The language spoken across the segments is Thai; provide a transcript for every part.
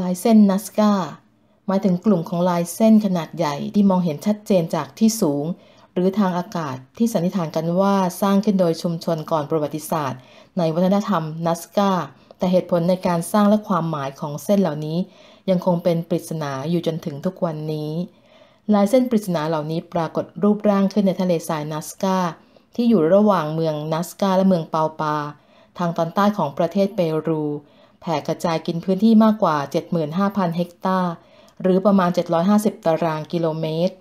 ลายเส้นนัสกาหมายถึงกลุ่มของลายเส้นขนาดใหญ่ที่มองเห็นชัดเจนจากที่สูงหรือทางอากาศที่สันนิษฐานกันว่าสร้างขึ้นโดยชุมชนก่อนประวัติศาสตร์ ในวัฒนธรรมนัสกาแต่เหตุผลในการสร้างและความหมายของเส้นเหล่านี้ ยังคงเป็นปริศนาอยู่จนถึงทุกวันนี้ ลายเส้นปริศนาเหล่านี้ปรากฏรูปร่างขึ้นในทะเลทรายนัสกาที่อยู่ระหว่างเมืองนัสกาและเมืองเปาปา ทางตอนใต้ของประเทศเปรูแผ่กระจายกินพื้นที่มากกว่า 75,000 เฮกตาร์ หรือประมาณ 750 ตารางกิโลเมตร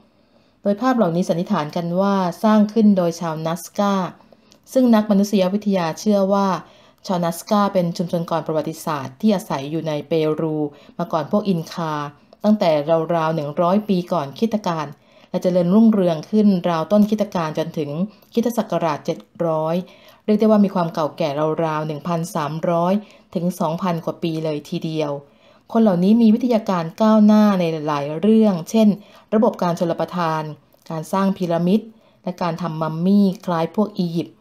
โดยภาพเหล่านี้สันนิษฐานกันว่าสร้างขึ้นโดยชาวนัสกา ซึ่งนักมนุษยวิทยาเชื่อว่าชาวนัสกาเป็นชุมชนก่อนประวัติศาสตร์ ที่อาศัยอยู่ในเปรู มาก่อนพวกอินคา ตั้งแต่ราวๆ 100 ปีก่อนคิตการและเจริญรุ่งเรืองขึ้นราวต้นคิตการจนถึงคิตศักราช 700 เรียกได้ว่ามีความเก่าแก่ราวๆ1,300 ถึง 2,000 กว่าปีเลยทีเดียว คนเหล่านี้มีวิทยาการก้าวหน้าในหลายเรื่อง เช่น ระบบการชลประทาน การสร้างพีระมิด และการทำมัมมี่คล้ายพวกอียิปต์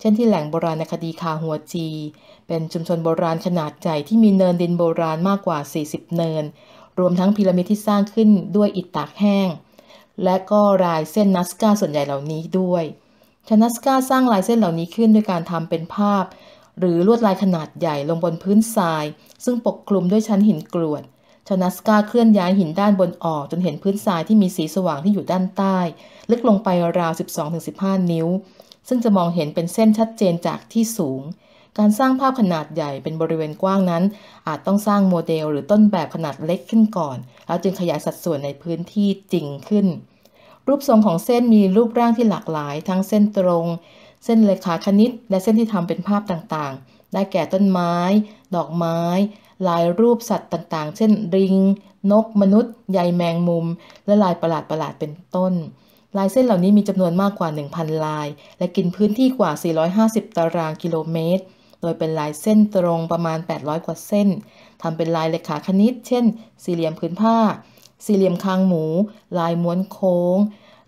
เช่นที่แหล่งโบราณคดีคาหัวจี เป็นชุมชนโบราณขนาดใหญ่ที่มีเนินดินโบราณมากกว่า 40 เนิน รวมทั้งพีระมิดที่สร้างขึ้นด้วยอิฐตากแห้งและก็ลายเส้นนัสกาส่วนใหญ่เหล่านี้ด้วยชนัสกาสร้างลายเส้นเหล่านี้ขึ้นด้วยการทำเป็นภาพ หรือลวดลายขนาดใหญ่ลงบนพื้นทราย ซึ่งปกคลุมด้วยชั้นหินกรวดชนัสกาเคลื่อนย้ายหินด้านบนออกจนเห็นพื้นทรายที่มีสีสว่างที่อยู่ด้านใต้ลึกลงไปราว 12-15 นิ้ว ซึ่งจะมองเห็นเป็นเส้นชัดเจนจากที่สูงการสร้างภาพขนาดใหญ่เป็นบริเวณกว้างนั้น อาจต้องสร้างโมเดลหรือต้นแบบขนาดเล็กขึ้นก่อน แล้วจึงขยายสัดส่วนในพื้นที่จริงขึ้น รูปทรงของเส้นมีรูปร่างที่หลากหลายทั้งเส้นตรง เส้นเลขาคณิตและเส้นที่ทำเป็นภาพต่างๆ ได้แก่ต้นไม้ ดอกไม้ ลายรูปสัตว์ต่างๆ เช่นริงนกมนุษย์ใยแมงมุม และลายประหลาดๆเป็นต้นลายเส้นเหล่านี้มีจำนวนมากกว่า 1,000 ลาย และกินพื้นที่กว่า 450 ตารางกิโลเมตรโดยเป็นลายเส้นตรงประมาณ 800กว่าเส้น ทำเป็นลายเลขาคณิต เช่น สี่เหลี่ยมพื้นผ้า สี่เหลี่ยมคางหมู ลายม้วนโค้ง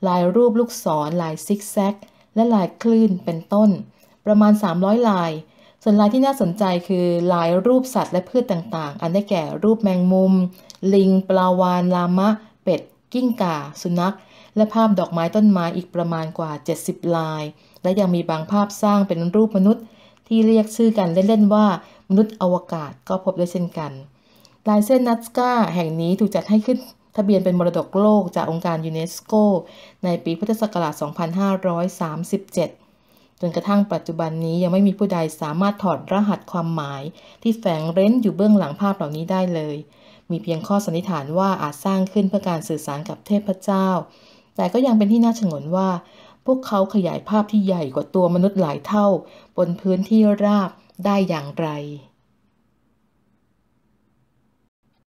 ลายรูปลูกศร ลายซิกแซก และลายคลื่น เป็นต้น ประมาณ 300 ลาย ส่วนลายที่น่าสนใจคือ ลายรูปสัตว์และพืชต่างๆ อันได้แก่ รูปแมงมุม ลิง ปลาวาน ลามะ เป็ด กิ้งก่า สุนัข และภาพดอกไม้ต้นไม้อีกประมาณกว่า 70 ลาย และยังมีบางภาพสร้างเป็นรูปมนุษย์ที่เรียกชื่อกันเล่นๆว่า มนุษย์อวกาศก็พบด้วยเช่นกัน ลายเส้นนัสกาแห่งนี้ถูกจัดให้ขึ้นทะเบียนเป็นมรดกโลกจากองค์การยูเนสโกในปีพุทธศักราช 2537 จนกระทั่งปัจจุบันนี้ยังไม่มีผู้ใดสามารถถอดรหัสความหมาย ที่แฝงเร้นอยู่เบื้องหลังภาพเหล่านี้ได้เลย มีเพียงข้อสันนิษฐานว่าอาจสร้างขึ้นเพื่อการสื่อสารกับเทพเจ้า แต่ก็ยังเป็นที่น่าชงนว่าพวกเขาขยายภาพที่ใหญ่กว่าตัวมนุษย์หลายเท่า บนพื้นที่ราบได้อย่างไร